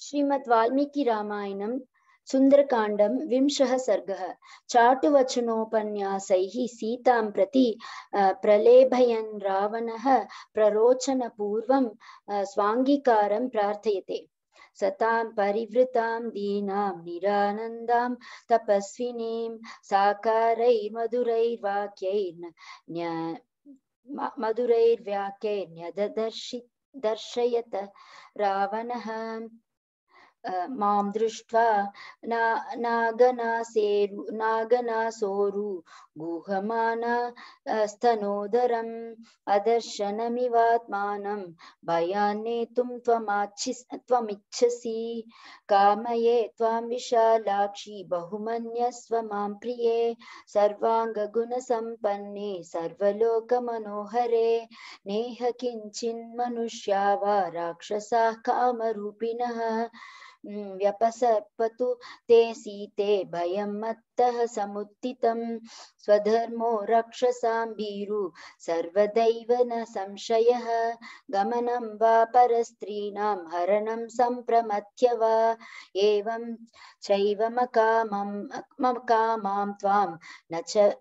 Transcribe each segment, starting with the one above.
श्रीमद् वाल्मीकि रामायणं सुन्दरकाण्डं विंशः सर्गः चाटुवचनोपन्यासैः सीतां प्रति प्रलेभयन् रावणः प्ररोचनपूर्वं स्वाङ्गीकारं प्रार्थयते सतां परिवृतां दीनां निरानन्दां तपस्विनीं साकारैर्मधुरैर्वाक्यैर्न मधुरैर्वाक्यैर्न्यदर्शि दर्शयत रावणः मां दृष्ट्वा ना नागनासेरु नागनासोरु गुहमाना स्तनोदरम् अदर्शनमिवात्मानं भयान्नेतुं त्वमाच्छि त्वमिच्छसि कामये त्वां विशालाक्षि बहुमन्यस्व मां प्रिये सर्वाङ्गगुणसम्पन्ने सर्वलोकमनोहरे नेह किञ्चिन्मनुष्या वा राक्षसाः कामरूपिणः ವ್ಯಪಸರ್ಪತು ತೇ ಸೀತೆ ಭಯಂ चित्तः समुत्थितं स्वधर्मो रक्षसां भीरु सर्वदैव न संशयः गमनं वा परस्त्रीणां हरणं सम्प्रमथ्य वा एवं चैवमकामं मकामां त्वां न च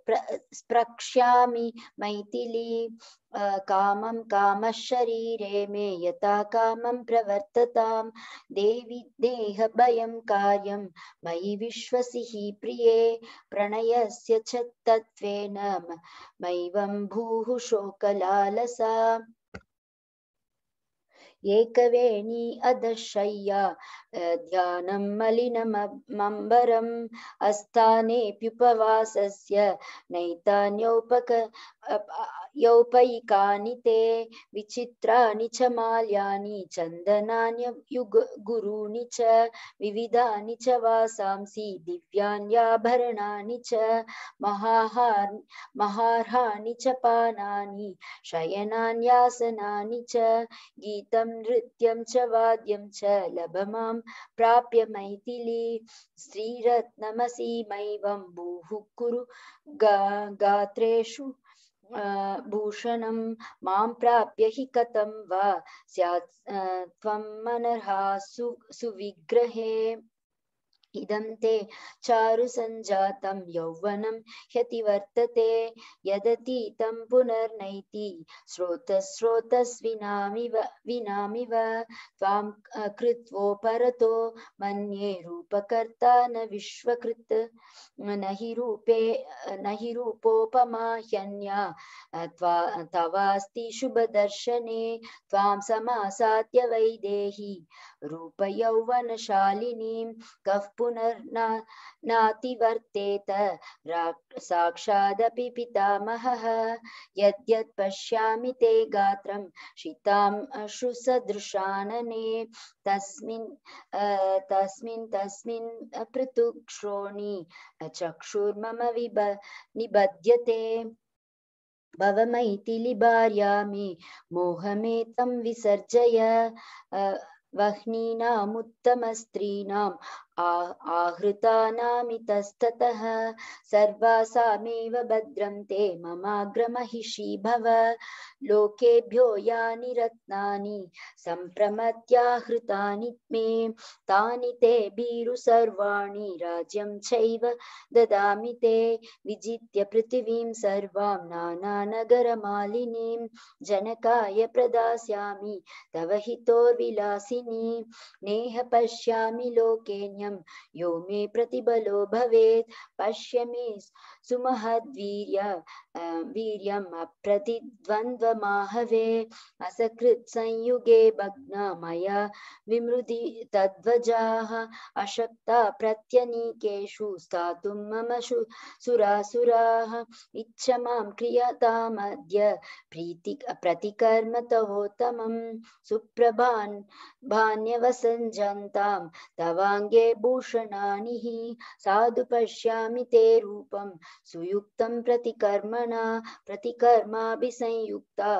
प्रक्ष्यामि मैथिली कामं कामशरीरे मे यथा कामं प्रवर्ततां देवि देहभयं कार्यं मयि विश्वसिहि प्रिये प्रणयस्य च तत्त्वेन मैवं भूः शोकलालसा एकवेणी अदशय्या ध्यानं मलिनमम्बरम् अस्थानेऽप्युपवासस्य नैतान्योपक यौपयिकानि ते विचित्राणि च माल्यानि चन्दनान्युग गुरूणि च विविधानि च वासांसि दिव्यान्याभरणानि च महाहार महार्हानि च पानानि शयनान्यासनानि च गीतं नृत्यं च वाद्यं च लभ मां प्राप्य मैथिली श्रीरत्नमसीमैवं भूः कुरु गा गात्रेषु भूषणं मां प्राप्य हि कथं वा स्यात् सु सुविग्रहे इदं ते चारुसञ्जातं यौवनं ह्यति वर्तते यदतीतं पुनर्नैति श्रोतस्रोतस्विनामिव विनामिव त्वां कृत्वो परतो मन्ये रूपकर्ता न विश्वकृत् न हि रूपे न हि रूपोपमा ह्यन्या त्वा तवास्ति शुभदर्शने त्वां समासाद्य वैदेहि रूपयौवनशालिनीं कः पुनर्नातिवर्तेत साक्षादपि पितामहः यद्यत् पश्यामि ते गात्रं शितां श्रुसदृशानने तस्मिन् तस्मिन् तस्मिन् पृथुक् श्रोणि चक्षुर्मम विब निबध्यते भवमैति लिभार्यामि मोहमेतं विसर्जय वह्नीनामुत्तमस्त्रीणाम् आहृतानामितस्ततः सर्वासामेव भद्रं ते ममाग्रमहिषी भव लोकेभ्यो यानि रत्नानि सम्प्रमत्याहृतानि मे तानि ते भीरु सर्वाणि राज्यं चैव ददामि ते विजित्य पृथिवीं सर्वां नानानगरमालिनीं जनकाय प्रदास्यामि तव हितोर्विलासिनी नेह पश्यामि लोकेऽन्या साम्यं यो मे प्रतिबलो भवेत् पश्य मे सुमहद्वीर्य वीर्यम् अप्रतिद्वन्द्वमाहवे असकृत् संयुगे भग्ना मया विमृदि तद्वजाः अशक्ता प्रत्यनीकेषु स्थातुं मम सुरासुराः इच्छ मां क्रियतामद्य प्रीति प्रतिकर्म तवोत्तमं सुप्रभान् भान्यवसञ्जन्तां तवाङ्गे भूषणानि साधु पश्यामि ते रूपं सुयुक्तं प्रतिकर्मणा प्रतिकर्माभिसंयुक्ता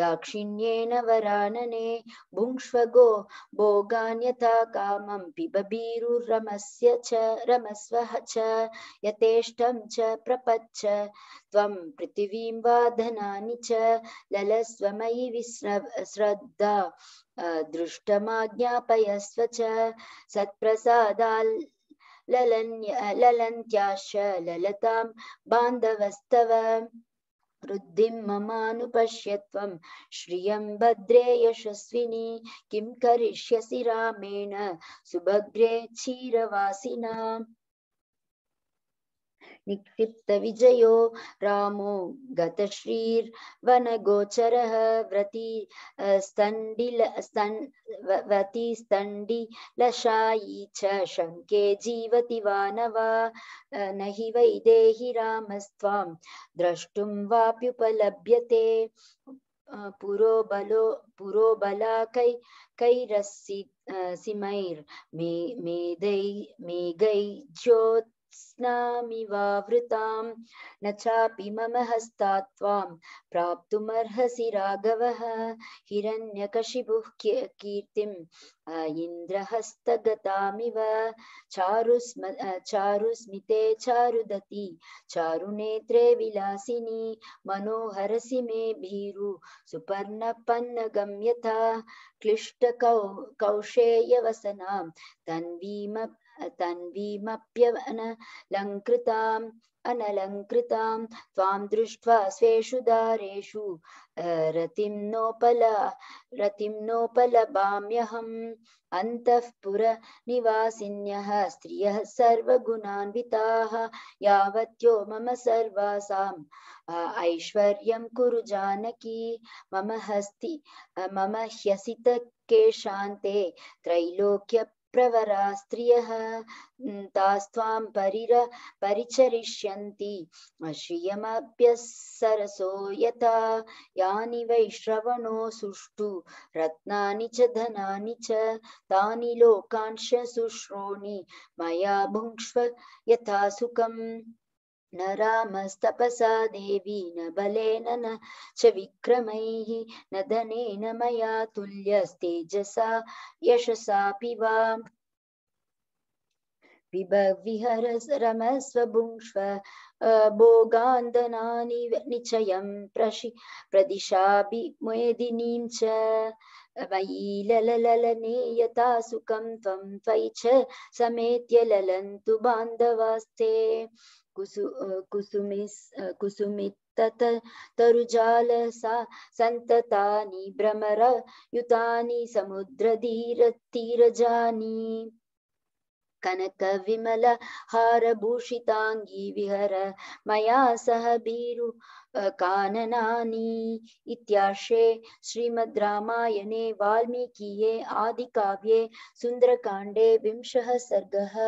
दाक्षिण्येन वरानने भुङ्क्ष्वगो भोगान्यथा कामं पिबबीरुरमस्य च रमस्वः च यथेष्टं च प्रपच्च त्वं पृथिवीं वाधनानि च ललस्वमयि विस्रद्धा दृष्टमाज्ञापयस्व च सत्प्रसादाल् ललन्य ललन्त्याश्च ललतां बान्धवस्तव रुद्धिं ममानुपश्य त्वं श्रियं भद्रे यशस्विनी किं करिष्यसि रामेण सुभद्रे क्षीरवासिना निक्षिप्त विजयो रामो गतश्रीर्वनगोचरः व्रती स्तण्डिल स्तन् वती लशाई च शङ्के जीवति वानवा नहि वै देहि रामस्त्वां द्रष्टुं वाप्युपलभ्यते पुरो बलो पुरो बला कै कैरसि सिमैर् मे मे दै मे गै ज्योत् त्स्नामिवावृतां न चापि मम हस्तात् त्वां प्राप्तुमर्हसि राघवः हिरण्यकशिपुः कीर्तिम् इन्द्रहस्तगतामिव चारुस्म चारुस्मिते चारुदति चारुनेत्रे विलासिनी मनोहरसि मे भीरु सुपर्णपन्नगम्यथा क्लिष्टकौ कौशेयवसनां तन्वीम तन्वीमप्यनलङ्कृताम् अनलङ्कृतां त्वां दृष्ट्वा स्वेषु दारेषु रतिं नोपला रतिं नोपलभाम्यहम् अन्तःपुरनिवासिन्यः स्त्रियः सर्वगुणान्विताः यावत्यो मम सर्वासाम् ऐश्वर्यं कुरु जानकी मम हस्ति मम ह्यसित केशान्ते त्रैलोक्य प्रवरा स्त्रिय तास्त्वां परिर परिचरिष्यन्ति सरसो यथा यानि वै श्रवणो सुष्ठु रत्नानि च धनानि च तानि लोकांश सुश्रोणि मया भुङ्क्ष्व यथा सुखम् न रामस्तपसा देवी न बलेन न च विक्रमैः न धनेन मया तुल्यस्तेजसा यशसापि वा विभविहरस रमस्व भुङ्क्ष्व भोगान्दनानि निचयं प्रशि प्रदिशाभिमेदिनीं च मयि ललललने यथा सुखं त्वं त्वयि च समेत्य ललन्तु बान्धवास्ते कुसु तरुजाल सा सन्ततानि भ्रमरयुतानि समुद्रधीरतीरजानि कनक कनकविमल हारभूषिताङ्गी विहर मया सह भीरु काननानि इत्याशे श्रीमद् रामायणे आदि आदिकाव्ये सुंदरकांडे विंशः सर्गः